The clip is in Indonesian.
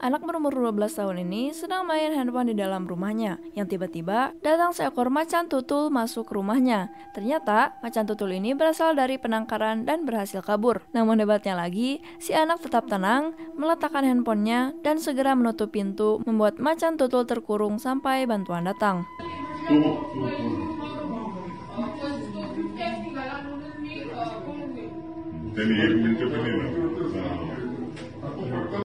Anak berumur 12 tahun ini sedang main handphone di dalam rumahnya, yang tiba-tiba datang seekor macan tutul masuk rumahnya. Ternyata, macan tutul ini berasal dari penangkaran dan berhasil kabur. Namun hebatnya lagi, si anak tetap tenang, meletakkan handphonenya, dan segera menutup pintu, membuat macan tutul terkurung sampai bantuan datang.